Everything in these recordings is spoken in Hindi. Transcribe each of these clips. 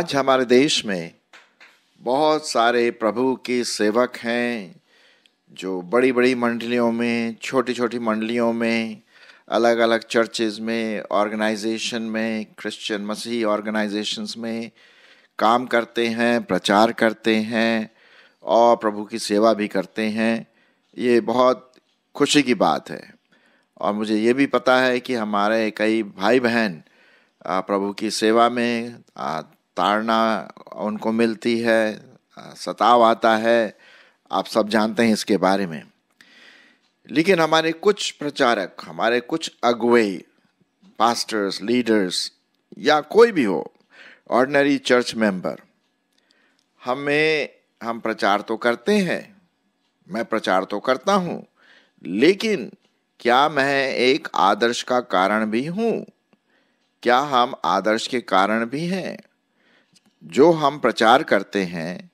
आज हमारे देश में बहुत सारे प्रभु के सेवक हैं जो बड़ी बड़ी मंडलियों में छोटी छोटी मंडलियों में अलग अलग चर्चेज में ऑर्गेनाइजेशन में क्रिश्चियन मसीह ऑर्गेनाइजेशंस में काम करते हैं प्रचार करते हैं और प्रभु की सेवा भी करते हैं ये बहुत खुशी की बात है और मुझे ये भी पता है कि हमारे कई भाई बहन प्रभु की सेवा में ताड़ना उनको मिलती है सताव आता है आप सब जानते हैं इसके बारे में लेकिन हमारे कुछ प्रचारक हमारे कुछ अगुए पास्टर्स लीडर्स या कोई भी हो ऑर्डनरी चर्च मेंबर हमें हम प्रचार तो करते हैं मैं प्रचार तो करता हूँ लेकिन क्या मैं एक आदर्श का कारण भी हूँ क्या हम आदर्श के कारण भी हैं जो हम प्रचार करते हैं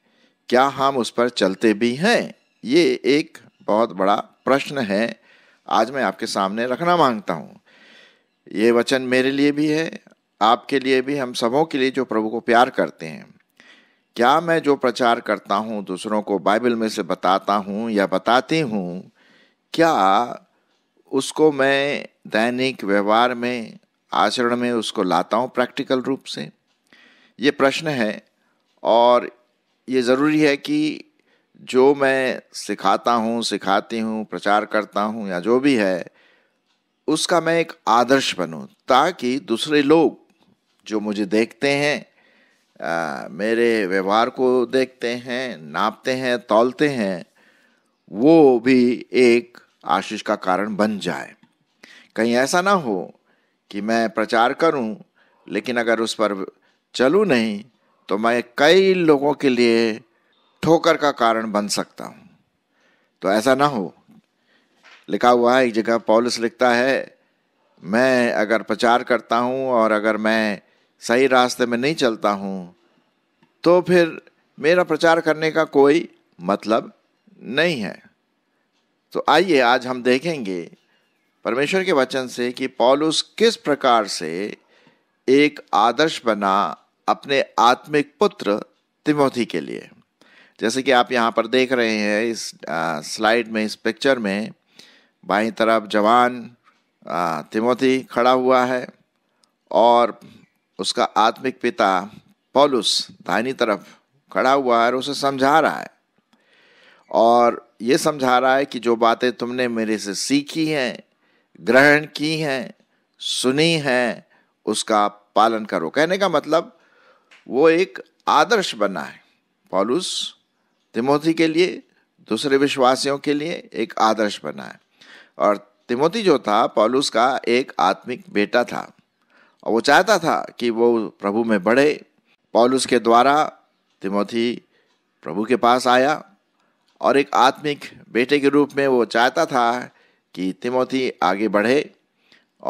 क्या हम उस पर चलते भी हैं ये एक बहुत बड़ा प्रश्न है आज मैं आपके सामने रखना मांगता हूँ ये वचन मेरे लिए भी है आपके लिए भी हम सबों के लिए जो प्रभु को प्यार करते हैं क्या मैं जो प्रचार करता हूँ दूसरों को बाइबल में से बताता हूँ या बताती हूँ क्या उसको मैं दैनिक व्यवहार में आचरण में उसको लाता हूँ प्रैक्टिकल रूप से ये प्रश्न है और ये ज़रूरी है कि जो मैं सिखाता हूँ सिखाती हूँ प्रचार करता हूँ या जो भी है उसका मैं एक आदर्श बनूँ ताकि दूसरे लोग जो मुझे देखते हैं आ, मेरे व्यवहार को देखते हैं नापते हैं तौलते हैं वो भी एक आशीष का कारण बन जाए कहीं ऐसा ना हो कि मैं प्रचार करूं लेकिन अगर उस पर चलूँ नहीं तो मैं कई लोगों के लिए ठोकर का कारण बन सकता हूँ तो ऐसा ना हो लिखा हुआ है एक जगह पॉलिस लिखता है मैं अगर प्रचार करता हूँ और अगर मैं सही रास्ते में नहीं चलता हूँ तो फिर मेरा प्रचार करने का कोई मतलब नहीं है तो आइए आज हम देखेंगे परमेश्वर के वचन से कि पॉलुस किस प्रकार से एक आदर्श बना अपने आत्मिक पुत्र तिमोथी के लिए जैसे कि आप यहाँ पर देख रहे हैं इस आ, स्लाइड में इस पिक्चर में बाई तरफ जवान तिमोथी खड़ा हुआ है और उसका आत्मिक पिता पॉलुस दाहिनी तरफ खड़ा हुआ है और उसे समझा रहा है और ये समझा रहा है कि जो बातें तुमने मेरे से सीखी हैं ग्रहण की हैं सुनी हैं उसका पालन करो कहने का मतलब वो एक आदर्श बना है पॉलुस तिमोथी के लिए दूसरे विश्वासियों के लिए एक आदर्श बना है और तिमोथी जो था पॉलुस का एक आत्मिक बेटा था और वो चाहता था कि वो प्रभु में बढ़े पॉलुस के द्वारा तिमोथी प्रभु के पास आया और एक आत्मिक बेटे के रूप में वो चाहता था कि तिमोथी आगे बढ़े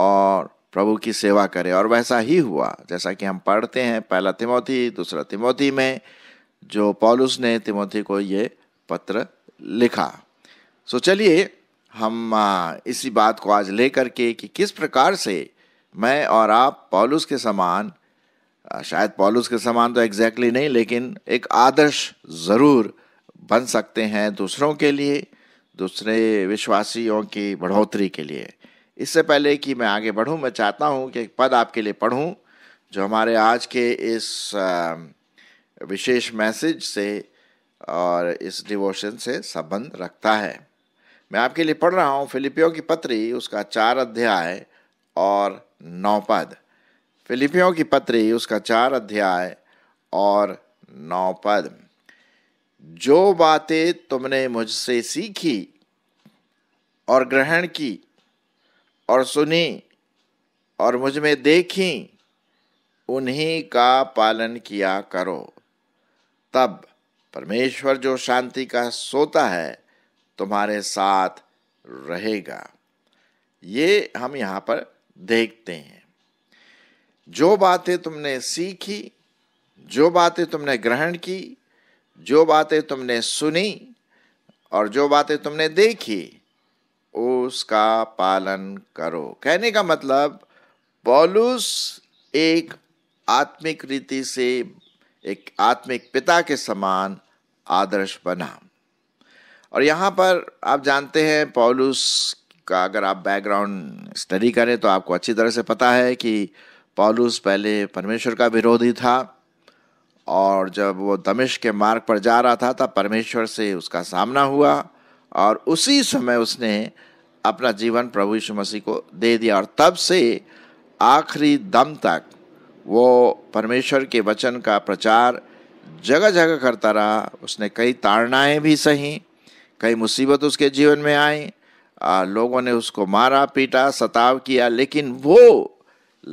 और प्रभु की सेवा करें और वैसा ही हुआ जैसा कि हम पढ़ते हैं पहला तिमोथी दूसरा तिमोथी में जो पॉलुस ने तिमोथी को ये पत्र लिखा सो चलिए हम इसी बात को आज लेकर के कि किस प्रकार से मैं और आप पॉलुस के समान शायद पॉलुस के समान तो एग्जैक्टली exactly नहीं लेकिन एक आदर्श ज़रूर बन सकते हैं दूसरों के लिए दूसरे विश्वासियों की बढ़ोतरी के लिए इससे पहले कि मैं आगे बढ़ूं मैं चाहता हूं कि एक पद आपके लिए पढ़ूं जो हमारे आज के इस विशेष मैसेज से और इस डिवोशन से संबंध रखता है मैं आपके लिए पढ़ रहा हूं फिलिपियो की पत्री उसका चार अध्याय और नौ पद फिलिपियों की पत्री उसका चार अध्याय और नौ पद जो बातें तुमने मुझसे सीखी और ग्रहण की और सुनी और मुझ में देखी उन्हीं का पालन किया करो तब परमेश्वर जो शांति का सोता है तुम्हारे साथ रहेगा ये हम यहाँ पर देखते हैं जो बातें तुमने सीखी जो बातें तुमने ग्रहण की जो बातें तुमने सुनी और जो बातें तुमने देखी उसका पालन करो कहने का मतलब पौलुस एक आत्मिक रीति से एक आत्मिक पिता के समान आदर्श बना और यहाँ पर आप जानते हैं पौलुस का अगर आप बैकग्राउंड स्टडी करें तो आपको अच्छी तरह से पता है कि पौलुस पहले परमेश्वर का विरोधी था और जब वो दमिश के मार्ग पर जा रहा था तब परमेश्वर से उसका सामना हुआ और उसी समय उसने अपना जीवन प्रभु यीशु मसीह को दे दिया और तब से आखिरी दम तक वो परमेश्वर के वचन का प्रचार जगह जगह करता रहा उसने कई ताड़नाएँ भी सही कई मुसीबत उसके जीवन में आई लोगों ने उसको मारा पीटा सताव किया लेकिन वो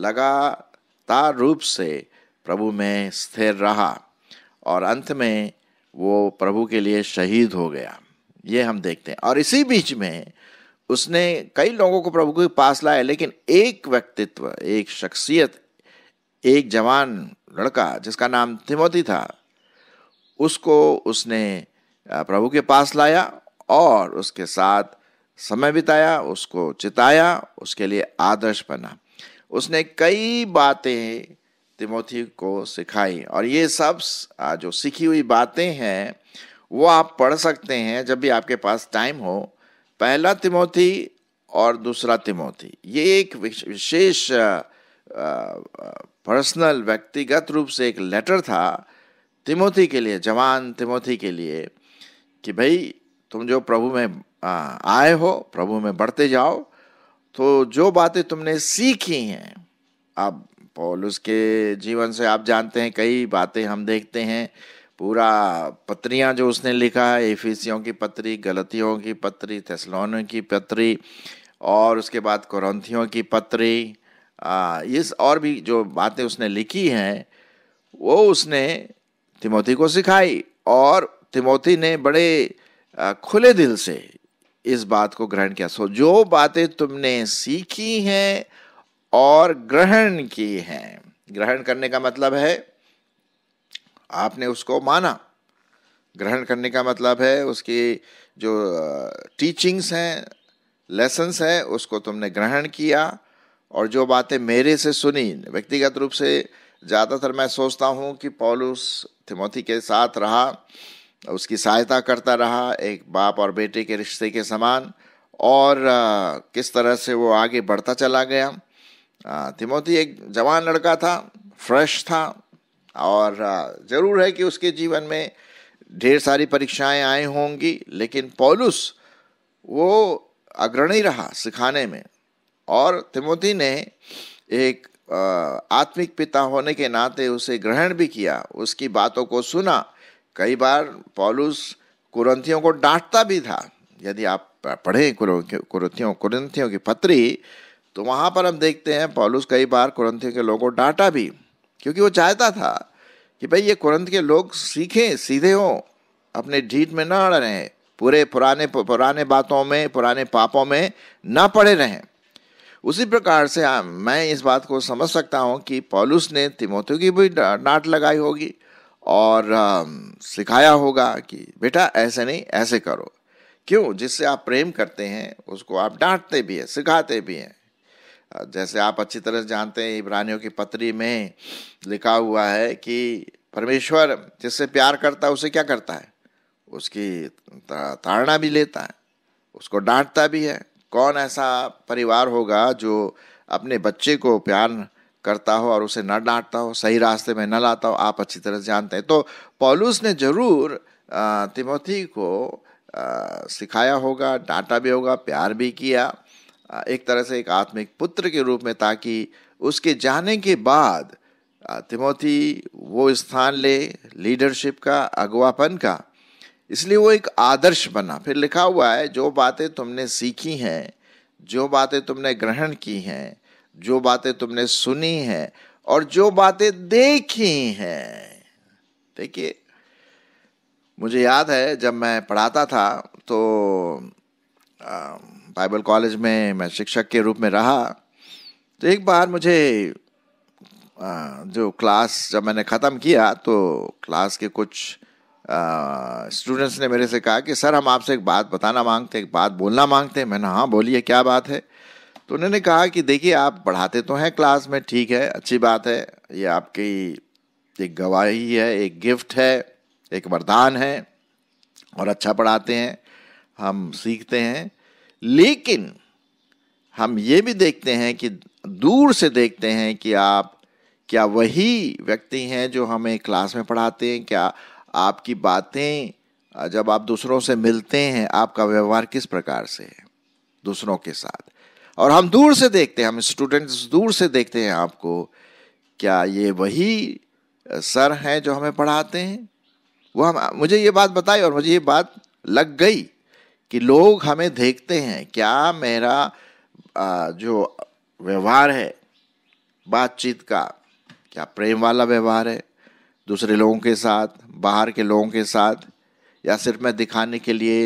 लगातार रूप से प्रभु में स्थिर रहा और अंत में वो प्रभु के लिए शहीद हो गया ये हम देखते हैं और इसी बीच में उसने कई लोगों को प्रभु के पास लाया लेकिन एक व्यक्तित्व एक शख्सियत एक जवान लड़का जिसका नाम तिमोती था उसको उसने प्रभु के पास लाया और उसके साथ समय बिताया उसको चिताया उसके लिए आदर्श बना उसने कई बातें तिमोथी को सिखाई और ये सब जो सीखी हुई बातें हैं वो आप पढ़ सकते हैं जब भी आपके पास टाइम हो पहला तिमोथी और दूसरा तिमोथी ये एक विशेष पर्सनल व्यक्तिगत रूप से एक लेटर था तिमोथी के लिए जवान तिमोथी के लिए कि भाई तुम जो प्रभु में आए हो प्रभु में बढ़ते जाओ तो जो बातें तुमने सीखी हैं अब पॉलुस के जीवन से आप जानते हैं कई बातें हम देखते हैं पूरा पत्रियां जो उसने लिखा है एफिसियों की पत्री गलतियों की पत्री थेसलोन की पत्री और उसके बाद कुरंथियों की पत्री इस और भी जो बातें उसने लिखी हैं वो उसने तिमोथी को सिखाई और तिमोथी ने बड़े खुले दिल से इस बात को ग्रहण किया सो जो बातें तुमने सीखी हैं और ग्रहण की हैं ग्रहण करने का मतलब है आपने उसको माना ग्रहण करने का मतलब है उसकी जो टीचिंग्स हैं लेसन्स हैं उसको तुमने ग्रहण किया और जो बातें मेरे से सुनी व्यक्तिगत रूप से ज़्यादातर मैं सोचता हूँ कि पॉलुस थिमोथी के साथ रहा उसकी सहायता करता रहा एक बाप और बेटे के रिश्ते के समान और आ, किस तरह से वो आगे बढ़ता चला गया थिमोथी एक जवान लड़का था फ्रेश था और ज़रूर है कि उसके जीवन में ढेर सारी परीक्षाएं आई होंगी लेकिन पौलुस वो अग्रणी रहा सिखाने में और तिमोथी ने एक आत्मिक पिता होने के नाते उसे ग्रहण भी किया उसकी बातों को सुना कई बार पौलुस कुरंथियों को डांटता भी था यदि आप पढ़ें कुरंथियों कुरंथियों की पत्री तो वहाँ पर हम देखते हैं पौलुस कई बार कुरंथियों के लोगों को डांटा भी क्योंकि वो चाहता था कि भाई ये कुरंत के लोग सीखें सीधे हों अपने ढीठ में ना अड़ रहें पूरे पुराने पुराने बातों में पुराने पापों में ना पड़े रहें उसी प्रकार से आ, मैं इस बात को समझ सकता हूँ कि पॉलुस ने तिमोथी की भी डांट लगाई होगी और आ, सिखाया होगा कि बेटा ऐसे नहीं ऐसे करो क्यों जिससे आप प्रेम करते हैं उसको आप डांटते भी हैं सिखाते भी हैं जैसे आप अच्छी तरह से जानते हैं इब्रानियों की पत्री में लिखा हुआ है कि परमेश्वर जिससे प्यार करता है उसे क्या करता है उसकी ताड़ना भी लेता है उसको डांटता भी है कौन ऐसा परिवार होगा जो अपने बच्चे को प्यार करता हो और उसे न डांटता हो सही रास्ते में न लाता हो आप अच्छी तरह से जानते हैं तो पॉलूस ने ज़रूर तिमोथी को सिखाया होगा डांटा भी होगा प्यार भी किया एक तरह से एक आत्मिक पुत्र के रूप में ताकि उसके जाने के बाद तिमोथी वो स्थान ले लीडरशिप का अगुवापन का इसलिए वो एक आदर्श बना फिर लिखा हुआ है जो बातें तुमने सीखी हैं जो बातें तुमने ग्रहण की हैं जो बातें तुमने सुनी हैं और जो बातें देखी हैं देखिए मुझे याद है जब मैं पढ़ाता था तो आ, बाइबल कॉलेज में मैं शिक्षक के रूप में रहा तो एक बार मुझे जो क्लास जब मैंने ख़त्म किया तो क्लास के कुछ स्टूडेंट्स ने मेरे से कहा कि सर हम आपसे एक बात बताना मांगते एक बात बोलना मांगते हैं मैंने हाँ बोलिए क्या बात है तो उन्होंने कहा कि देखिए आप पढ़ाते तो हैं क्लास में ठीक है अच्छी बात है ये आपकी एक गवाही है एक गिफ्ट है एक वरदान है और अच्छा पढ़ाते हैं हम सीखते हैं लेकिन हम ये भी देखते हैं कि दूर से देखते हैं कि आप क्या वही व्यक्ति हैं जो हमें क्लास में पढ़ाते हैं क्या आपकी बातें जब आप दूसरों से मिलते हैं आपका व्यवहार किस प्रकार से है दूसरों के साथ और हम दूर से देखते हैं हम स्टूडेंट्स दूर से देखते हैं आपको क्या ये वही सर हैं जो हमें पढ़ाते हैं वो हम मुझे ये बात बताई और मुझे ये बात लग गई कि लोग हमें देखते हैं क्या मेरा जो व्यवहार है बातचीत का क्या प्रेम वाला व्यवहार है दूसरे लोगों के साथ बाहर के लोगों के साथ या सिर्फ मैं दिखाने के लिए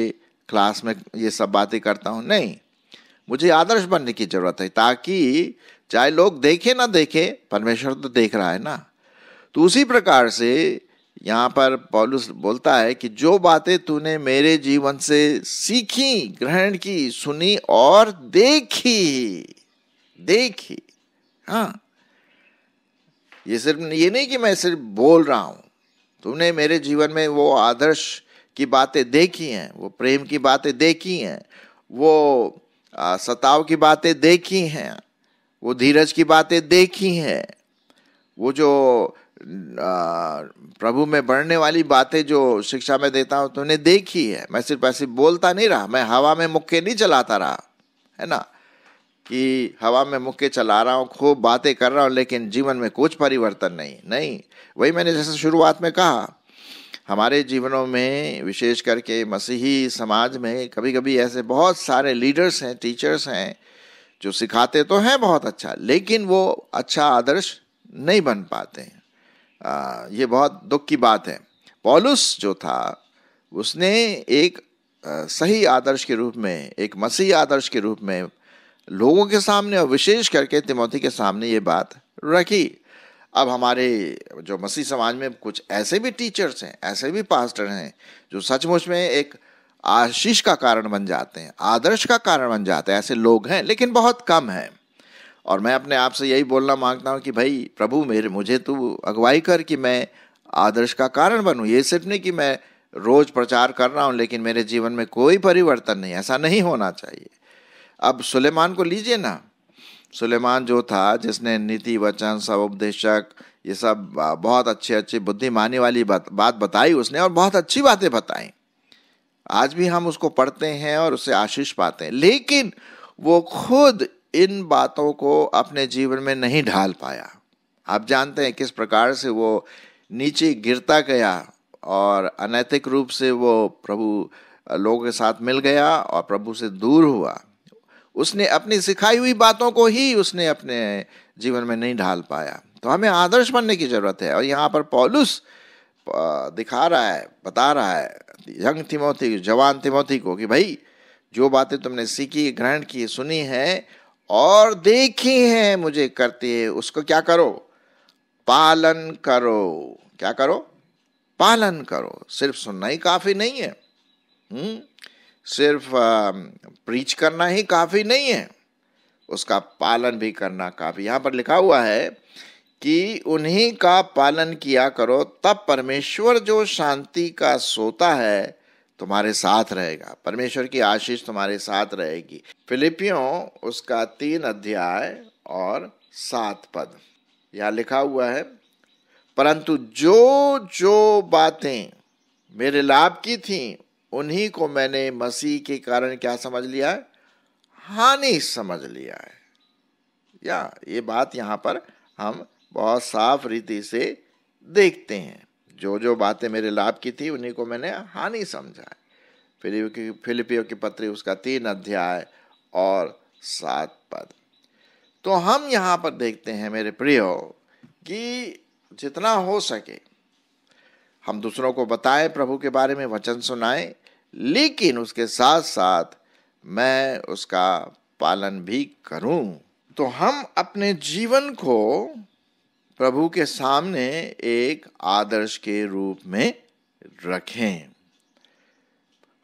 क्लास में ये सब बातें करता हूँ नहीं मुझे आदर्श बनने की ज़रूरत है ताकि चाहे लोग देखें ना देखें परमेश्वर तो देख रहा है ना तो उसी प्रकार से यहाँ पर पॉलुस बोलता है कि जो बातें तूने मेरे जीवन से सीखी ग्रहण की सुनी और देखी देखी हाँ ये सिर्फ ये नहीं कि मैं सिर्फ बोल रहा हूं तुमने मेरे जीवन में वो आदर्श की बातें देखी हैं वो प्रेम की बातें देखी हैं वो आ, सताव की बातें देखी हैं वो धीरज की बातें देखी हैं वो जो प्रभु में बढ़ने वाली बातें जो शिक्षा में देता हूँ तुमने देखी है मैं सिर्फ ऐसे बोलता नहीं रहा मैं हवा में मुक्के नहीं चलाता रहा है ना कि हवा में मुक्के चला रहा हूँ खूब बातें कर रहा हूँ लेकिन जीवन में कुछ परिवर्तन नहीं नहीं वही मैंने जैसे शुरुआत में कहा हमारे जीवनों में विशेष करके मसीही समाज में कभी कभी ऐसे बहुत सारे लीडर्स हैं टीचर्स हैं जो सिखाते तो हैं बहुत अच्छा लेकिन वो अच्छा आदर्श नहीं बन पाते हैं ये बहुत दुख की बात है पॉलुस जो था उसने एक सही आदर्श के रूप में एक मसीह आदर्श के रूप में लोगों के सामने और विशेष करके तिमोथी के सामने ये बात रखी अब हमारे जो मसीह समाज में कुछ ऐसे भी टीचर्स हैं ऐसे भी पास्टर हैं जो सचमुच में एक आशीष का कारण बन जाते हैं आदर्श का कारण बन जाते हैं ऐसे लोग हैं लेकिन बहुत कम हैं और मैं अपने आप से यही बोलना मांगता हूँ कि भाई प्रभु मेरे मुझे तू अगुवाई कर कि मैं आदर्श का कारण बनूँ ये सिर्फ नहीं कि मैं रोज़ प्रचार कर रहा हूँ लेकिन मेरे जीवन में कोई परिवर्तन नहीं ऐसा नहीं होना चाहिए अब सुलेमान को लीजिए ना सुलेमान जो था जिसने नीति वचन सब उपदेशक ये सब बहुत अच्छे अच्छे बुद्धिमानी वाली बात बात बताई उसने और बहुत अच्छी बातें बताई आज भी हम उसको पढ़ते हैं और उससे आशीष पाते हैं लेकिन वो खुद इन बातों को अपने जीवन में नहीं ढाल पाया आप जानते हैं किस प्रकार से वो नीचे गिरता गया और अनैतिक रूप से वो प्रभु लोगों के साथ मिल गया और प्रभु से दूर हुआ उसने अपनी सिखाई हुई बातों को ही उसने अपने जीवन में नहीं ढाल पाया तो हमें आदर्श बनने की ज़रूरत है और यहाँ पर पॉलुस दिखा रहा है बता रहा है यंग तिमोथी जवान तिमोथी को कि भाई जो बातें तुमने सीखी ग्रहण की सुनी है और देखी है मुझे करते हैं उसको क्या करो पालन करो क्या करो पालन करो सिर्फ सुनना ही काफी नहीं है हुँ? हम्म? सिर्फ प्रीच करना ही काफी नहीं है उसका पालन भी करना काफी यहाँ पर लिखा हुआ है कि उन्हीं का पालन किया करो तब परमेश्वर जो शांति का सोता है तुम्हारे साथ रहेगा परमेश्वर की आशीष तुम्हारे साथ रहेगी फिलिपियों उसका तीन अध्याय और सात पद यहाँ लिखा हुआ है परंतु जो जो बातें मेरे लाभ की थी उन्हीं को मैंने मसीह के कारण क्या समझ लिया है हानि समझ लिया है या ये बात यहाँ पर हम बहुत साफ रीति से देखते हैं जो जो बातें मेरे लाभ की थी उन्हीं को मैंने हानि समझा फिलिपियो की फिलिपियो की पत्री उसका तीन अध्याय और सात पद तो हम यहाँ पर देखते हैं मेरे प्रियो कि जितना हो सके हम दूसरों को बताएं प्रभु के बारे में वचन सुनाएं लेकिन उसके साथ साथ मैं उसका पालन भी करूं तो हम अपने जीवन को प्रभु के सामने एक आदर्श के रूप में रखें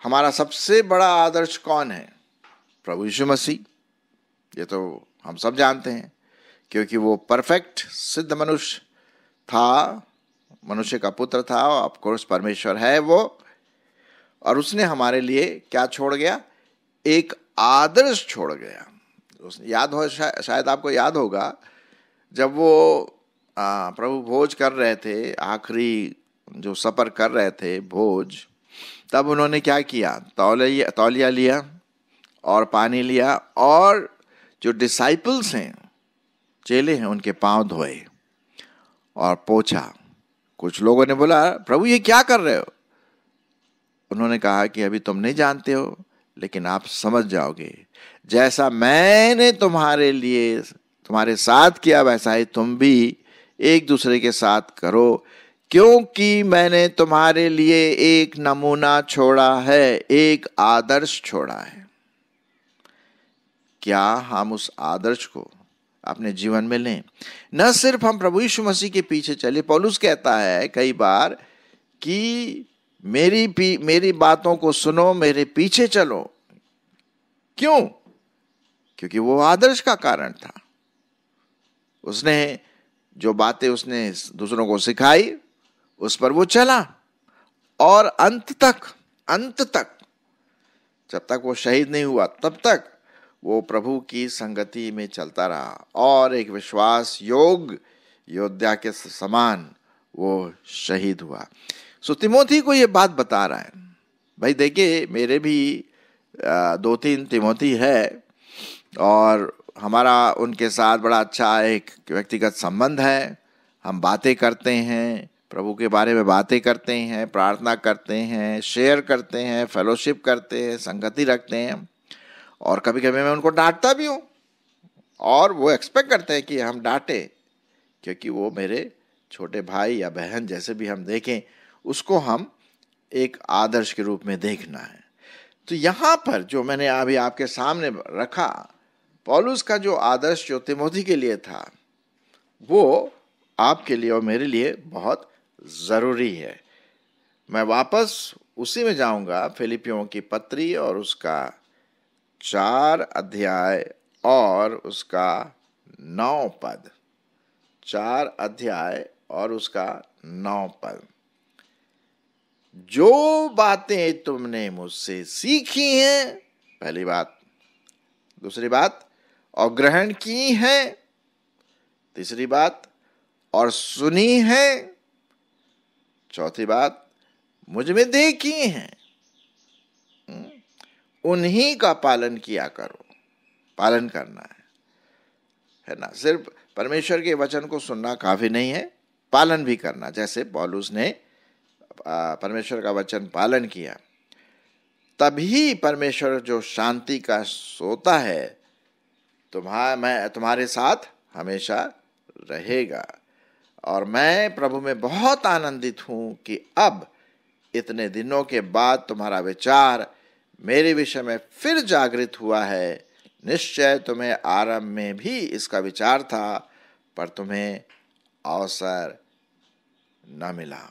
हमारा सबसे बड़ा आदर्श कौन है प्रभु यीशु मसीह ये तो हम सब जानते हैं क्योंकि वो परफेक्ट सिद्ध मनुष्य था मनुष्य का पुत्र था ऑफकोर्स परमेश्वर है वो और उसने हमारे लिए क्या छोड़ गया एक आदर्श छोड़ गया उसने याद हो शायद आपको याद होगा जब वो आ, हाँ, प्रभु भोज कर रहे थे आखिरी जो सफ़र कर रहे थे भोज तब उन्होंने क्या किया तौलिया तौलिया लिया और पानी लिया और जो डिसाइपल्स हैं चेले हैं उनके पांव धोए और पोछा कुछ लोगों ने बोला प्रभु ये क्या कर रहे हो उन्होंने कहा कि अभी तुम नहीं जानते हो लेकिन आप समझ जाओगे जैसा मैंने तुम्हारे लिए तुम्हारे साथ किया वैसा ही तुम भी एक दूसरे के साथ करो क्योंकि मैंने तुम्हारे लिए एक नमूना छोड़ा है एक आदर्श छोड़ा है क्या हम उस आदर्श को अपने जीवन में लें न सिर्फ हम प्रभु यीशु मसीह के पीछे चले पौलुस कहता है कई बार कि मेरी मेरी बातों को सुनो मेरे पीछे चलो क्यों क्योंकि वो आदर्श का कारण था उसने जो बातें उसने दूसरों को सिखाई उस पर वो चला और अंत तक अंत तक जब तक वो शहीद नहीं हुआ तब तक वो प्रभु की संगति में चलता रहा और एक विश्वास योग योद्धा के समान वो शहीद हुआ सो तिमोथी को ये बात बता रहा है भाई देखिए मेरे भी दो तीन तिमोथी है और हमारा उनके साथ बड़ा अच्छा एक व्यक्तिगत संबंध है हम बातें करते हैं प्रभु के बारे में बातें करते हैं प्रार्थना करते हैं शेयर करते हैं फेलोशिप करते हैं संगति रखते हैं और कभी कभी मैं उनको डांटता भी हूँ और वो एक्सपेक्ट करते हैं कि हम डांटे क्योंकि वो मेरे छोटे भाई या बहन जैसे भी हम देखें उसको हम एक आदर्श के रूप में देखना है तो यहाँ पर जो मैंने अभी आपके सामने रखा पॉलुस का जो आदर्श जो तिमोथी के लिए था वो आपके लिए और मेरे लिए बहुत ज़रूरी है मैं वापस उसी में जाऊंगा फिलिपियों की पत्री और उसका चार अध्याय और उसका नौ पद चार अध्याय और उसका नौ पद जो बातें तुमने मुझसे सीखी हैं पहली बात दूसरी बात और ग्रहण की है तीसरी बात और सुनी है चौथी बात मुझ में देखी है हम्म, उन्हीं का पालन किया करो पालन करना है है ना सिर्फ परमेश्वर के वचन को सुनना काफी नहीं है पालन भी करना जैसे पॉलूस ने परमेश्वर का वचन पालन किया तभी परमेश्वर जो शांति का सोता है तुम्हारा मैं तुम्हारे साथ हमेशा रहेगा और मैं प्रभु में बहुत आनंदित हूँ कि अब इतने दिनों के बाद तुम्हारा विचार मेरे विषय में फिर जागृत हुआ है निश्चय तुम्हें आरंभ में भी इसका विचार था पर तुम्हें अवसर न मिला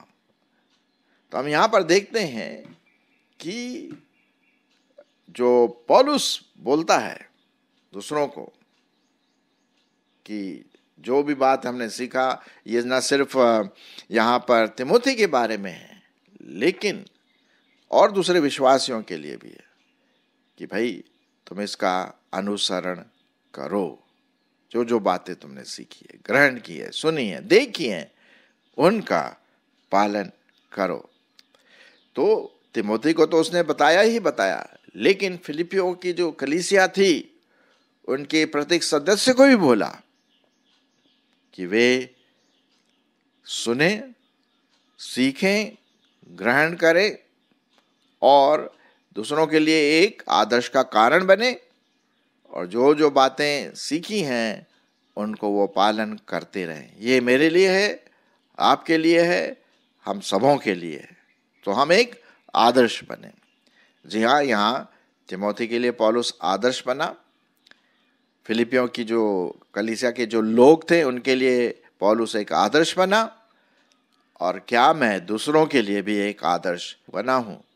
तो हम यहाँ पर देखते हैं कि जो पॉलुस बोलता है दूसरों को कि जो भी बात हमने सीखा ये न सिर्फ यहाँ पर तिमोथी के बारे में है लेकिन और दूसरे विश्वासियों के लिए भी है कि भाई तुम इसका अनुसरण करो जो जो बातें तुमने सीखी है ग्रहण की है सुनी है देखी है उनका पालन करो तो तिमोथी को तो उसने बताया ही बताया लेकिन फिलिपियों की जो कलिसिया थी उनके प्रत्येक सदस्य को भी बोला कि वे सुने सीखें ग्रहण करें और दूसरों के लिए एक आदर्श का कारण बने और जो जो बातें सीखी हैं उनको वो पालन करते रहें ये मेरे लिए है आपके लिए है हम सबों के लिए है तो हम एक आदर्श बने जी हाँ यहाँ तिमौती के लिए पॉलुस आदर्श बना फिलिपियों की जो कलिसिया के जो लोग थे उनके लिए पॉलुस एक आदर्श बना और क्या मैं दूसरों के लिए भी एक आदर्श बना हूँ